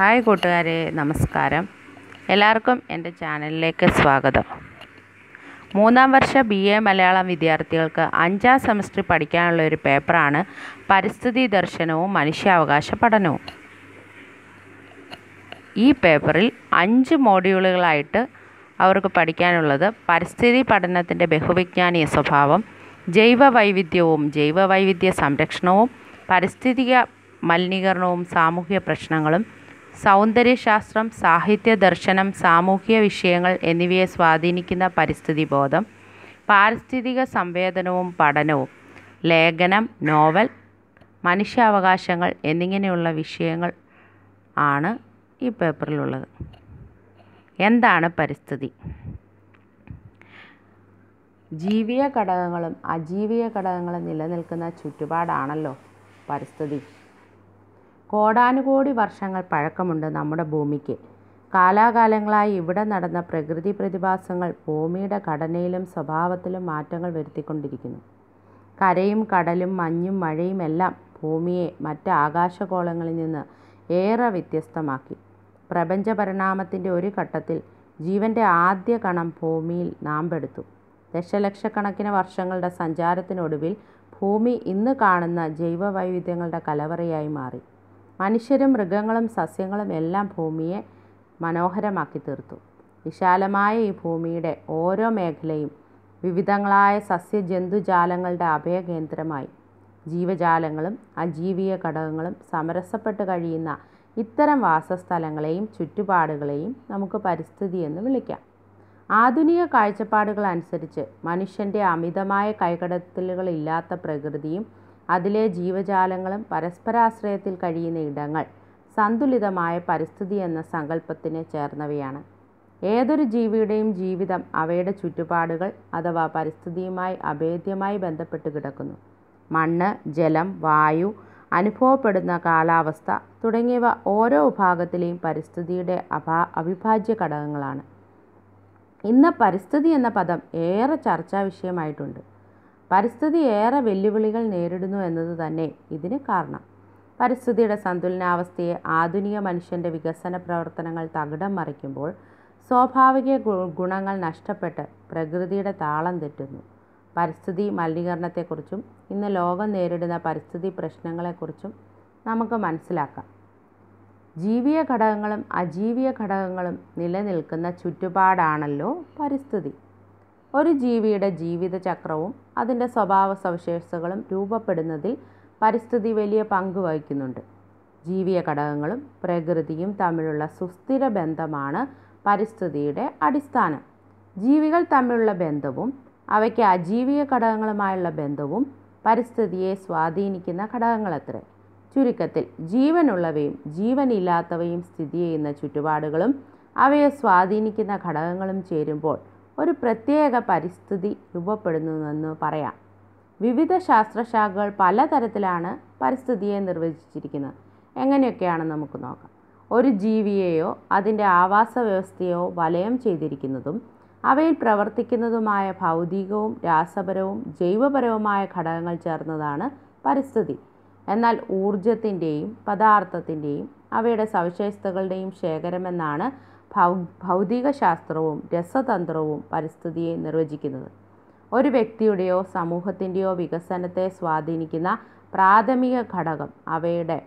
hi കൂട്ടുകാരെ നമസ്കാരം എല്ലാവർക്കും എൻ്റെ ചാനലിലേക്ക് സ്വാഗതം മൂന്നാം വർഷ ബി എ മലയാളം വിദ്യാർത്ഥികൾക്ക് അഞ്ചാം സെമസ്റ്റർ പഠിക്കാനുള്ള ഒരു പേപ്പറാണ് പരിസ്ഥിതി ദർശനവും മനുഷ്യാവകാശ പഠനവും ഈ പേപ്പറിൽ അഞ്ച് മോഡ്യൂളുകളായിട്ട് അവർക്ക് പഠിക്കാനുള്ളത് പരിസ്ഥിതി പഠനത്തിൻ്റെ ബഹുവിജ്ഞാനീയ സ്വഭാവം ജൈവ വൈവിധ്യവും ജൈവ വൈവിധ്യ സംരക്ഷണവും പരിസ്ഥിതിക മലിനീകരണവും സാമൂഹ്യ പ്രശ്നങ്ങളും സൗന്ദര്യശാസ്ത്രം സാഹിത്യ ദർശനം സാമൂഹിക വിഷയങ്ങൾ എന്നിവയെ സ്വാധീനിക്കുന്ന പരിസ്ഥിതി ബോധം പാരിസ്ഥിതിക സംവേദനവും പഠനവും ലേഖനം നോവൽ മനുഷ്യാവകാശങ്ങൾ എന്നിങ്ങനെയുള്ള വിഷയങ്ങൾ ആണ് ഈ പേപ്പറിലുള്ളത് എന്താണ് പരിസ്ഥിതി ജീവിയ ഘടകങ്ങളും അജീവിയ ഘടകങ്ങളും നിലനിൽക്കുന്ന ചുറ്റുപാടാണല്ലോ പരിസ്ഥിതി കോടാനുകോടി വർഷങ്ങൾ പഴക്കമുണ്ട് നമ്മുടെ ഭൂമിക്ക് കാലാകാലങ്ങളായി ഇവിടെ നടന്ന പ്രകൃതി പ്രതിഭാസങ്ങൾ ഭൂമിയുടെ ഘടനയിലും സ്വഭാവത്തിലും മാറ്റങ്ങൾ വരുത്തിക്കൊണ്ടിരിക്കുന്നു കരയും കടലും മഞ്ഞും മഴയും എല്ലാം ഭൂമിയെ മറ്റ് ആകാശഗോളങ്ങളിൽ നിന്ന് ഏറെ വ്യത്യസ്തമാക്കി പ്രപഞ്ച പരിണാമത്തിൻ്റെ ഒരു ഘട്ടത്തിൽ ജീവൻ്റെ ആദ്യ കണം ഭൂമിയിൽ നാമ്പെടുത്തു ദശലക്ഷക്കണക്കിന് വർഷങ്ങളുടെ സഞ്ചാരത്തിനൊടുവിൽ ഭൂമി ഇന്ന് കാണുന്ന ജൈവ വൈവിധ്യങ്ങളുടെ കലവറയായി മാറി മനുഷ്യരും മൃഗങ്ങളും സസ്യങ്ങളും എല്ലാം ഭൂമിയെ മനോഹരമാക്കി തീർത്തു വിശാലമായ ഈ ഭൂമിയുടെ ഓരോ മേഖലയും വിവിധങ്ങളായ സസ്യജന്തുജാലങ്ങളുടെ അഭയകേന്ദ്രമായി ജീവജാലങ്ങളും അജീവിക ഘടകങ്ങളും സമരസപ്പെട്ട് കഴിയുന്ന ഇത്തരം വാസസ്ഥലങ്ങളെയും ചുറ്റുപാടുകളെയും നമുക്ക് പരിസ്ഥിതി എന്ന് വിളിക്കാം ആധുനിക കാഴ്ചപ്പാടുകൾ അനുസരിച്ച് മനുഷ്യൻ്റെ അമിതമായ കൈകടത്തലുകളില്ലാത്ത പ്രകൃതിയും അതിലെ ജീവജാലങ്ങളും പരസ്പരാശ്രയത്തിൽ കഴിയുന്ന ഇടങ്ങൾ സന്തുലിതമായ പരിസ്ഥിതി എന്ന സങ്കല്പത്തിന് ചേർന്നവയാണ് ഏതൊരു ജീവിയുടെയും ജീവിതം അവയുടെ ചുറ്റുപാടുകൾ അഥവാ പരിസ്ഥിതിയുമായി അഭേദ്യമായി ബന്ധപ്പെട്ട് കിടക്കുന്നു മണ്ണ് ജലം വായു അനുഭവപ്പെടുന്ന കാലാവസ്ഥ തുടങ്ങിയവ ഓരോ വിഭാഗത്തിലെയും പരിസ്ഥിതിയുടെ അഭാ അവിഭാജ്യ ഘടകങ്ങളാണ് ഇന്ന് പരിസ്ഥിതി എന്ന പദം ഏറെ ചർച്ചാ വിഷയമായിട്ടുണ്ട് പരിസ്ഥിതി ഏറെ വെല്ലുവിളികൾ നേരിടുന്നു എന്നത് തന്നെ ഇതിന് കാരണം പരിസ്ഥിതിയുടെ സന്തുലനാവസ്ഥയെ ആധുനിക മനുഷ്യൻ്റെ വികസന പ്രവർത്തനങ്ങൾ തകിടം മറിക്കുമ്പോൾ സ്വാഭാവിക ഗുണങ്ങൾ നഷ്ടപ്പെട്ട് പ്രകൃതിയുടെ താളം തെറ്റുന്നു പരിസ്ഥിതി മലിനീകരണത്തെക്കുറിച്ചും ഇന്ന് ലോകം നേരിടുന്ന പരിസ്ഥിതി പ്രശ്നങ്ങളെക്കുറിച്ചും നമുക്ക് മനസ്സിലാക്കാം ജീവിയ ഘടകങ്ങളും അജീവിയ ഘടകങ്ങളും നിലനിൽക്കുന്ന ചുറ്റുപാടാണല്ലോ പരിസ്ഥിതി ഒരു ജീവിയുടെ ജീവിതചക്രവും അതിൻ്റെ സ്വഭാവ സവിശേഷതകളും രൂപപ്പെടുന്നതിൽ പരിസ്ഥിതി വലിയ പങ്ക് വഹിക്കുന്നുണ്ട് ജീവിയ ഘടകങ്ങളും പ്രകൃതിയും തമ്മിലുള്ള സുസ്ഥിര ബന്ധമാണ് പരിസ്ഥിതിയുടെ അടിസ്ഥാനം ജീവികൾ തമ്മിലുള്ള ബന്ധവും അവയ്ക്ക് അജീവിക ഘടകങ്ങളുമായുള്ള ബന്ധവും പരിസ്ഥിതിയെ സ്വാധീനിക്കുന്ന ഘടകങ്ങളത്രേ ചുരുക്കത്തിൽ ജീവനുള്ളവയും ജീവനില്ലാത്തവയും സ്ഥിതി ചെയ്യുന്ന ചുറ്റുപാടുകളും അവയെ സ്വാധീനിക്കുന്ന ഘടകങ്ങളും ചേരുമ്പോൾ ഒരു പ്രത്യേക പരിസ്ഥിതി രൂപപ്പെടുന്നുവെന്ന് പറയാം വിവിധ ശാസ്ത്രശാഖകൾ പലതരത്തിലാണ് പരിസ്ഥിതിയെ നിർവചിച്ചിരിക്കുന്നത് എങ്ങനെയൊക്കെയാണ് നമുക്ക് നോക്കാം ഒരു ജീവിയെയോ അതിൻ്റെ ആവാസ വ്യവസ്ഥയോ വലയം ചെയ്തിരിക്കുന്നതും അവയിൽ പ്രവർത്തിക്കുന്നതുമായ ഭൗതികവും രാസപരവും ജൈവപരവുമായ ഘടകങ്ങൾ ചേർന്നതാണ് പരിസ്ഥിതി എന്നാൽ ഊർജത്തിൻ്റെയും പദാർത്ഥത്തിൻ്റെയും അവയുടെ സവിശേഷതകളുടെയും ശേഖരമെന്നാണ് ഭൗതികശാസ്ത്രവും രസതന്ത്രവും പരിസ്ഥിതിയെ നിർവചിക്കുന്നത് ഒരു വ്യക്തിയുടെയോ സമൂഹത്തിൻ്റെയോ വികസനത്തെ സ്വാധീനിക്കുന്ന പ്രാഥമിക ഘടകം അവയുടെ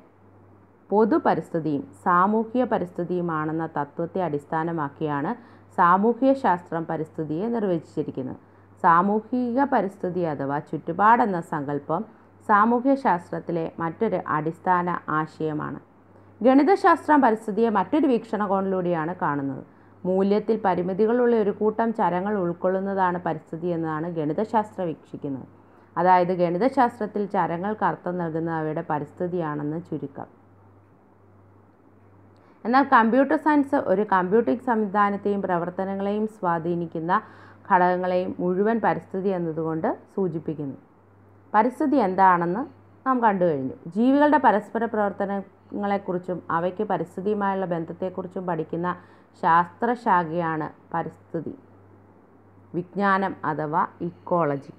പൊതു പരിസ്ഥിതിയും സാമൂഹിക പരിസ്ഥിതിയുമാണെന്ന തത്വത്തെ അടിസ്ഥാനമാക്കിയാണ് സാമൂഹിക ശാസ്ത്രം പരിസ്ഥിതിയെ നിർവചിച്ചിരിക്കുന്നത് സാമൂഹിക പരിസ്ഥിതി അഥവാ ചുറ്റുപാടെന്ന സങ്കല്പം സാമൂഹ്യ ശാസ്ത്രത്തിലെ മറ്റൊരു അടിസ്ഥാന ആശയമാണ് ഗണിതശാസ്ത്രം പരിസ്ഥിതിയെ മറ്റൊരു വീക്ഷണകോണിലൂടെയാണ് കാണുന്നത് മൂല്യത്തിൽ പരിമിതികളുള്ള ഒരു കൂട്ടം ചരങ്ങൾ ഉൾക്കൊള്ളുന്നതാണ് പരിസ്ഥിതി എന്നതാണ് ഗണിതശാസ്ത്രം വീക്ഷിക്കുന്നത് അതായത് ഗണിതശാസ്ത്രത്തിൽ ചരങ്ങൾക്ക് അർത്ഥം നൽകുന്ന അവയുടെ പരിസ്ഥിതിയാണെന്ന് ചുരുക്കം എന്നാൽ കമ്പ്യൂട്ടർ സയൻസ് ഒരു കമ്പ്യൂട്ടിംഗ് സംവിധാനത്തെയും പ്രവർത്തനങ്ങളെയും സ്വാധീനിക്കുന്ന ഘടകങ്ങളെയും മുഴുവൻ പരിസ്ഥിതി എന്നതുകൊണ്ട് സൂചിപ്പിക്കുന്നു പരിസ്ഥിതി എന്താണെന്ന് നാം കണ്ടു കഴിഞ്ഞു ജീവികളുടെ പരസ്പര പ്രവർത്തനങ്ങളെക്കുറിച്ചും അവയ്ക്ക് പരിസ്ഥിതിയുമായുള്ള ബന്ധത്തെക്കുറിച്ചും പഠിക്കുന്ന ശാസ്ത്രശാഖയാണ് പരിസ്ഥിതി വിജ്ഞാനം അഥവാ ഇക്കോളജി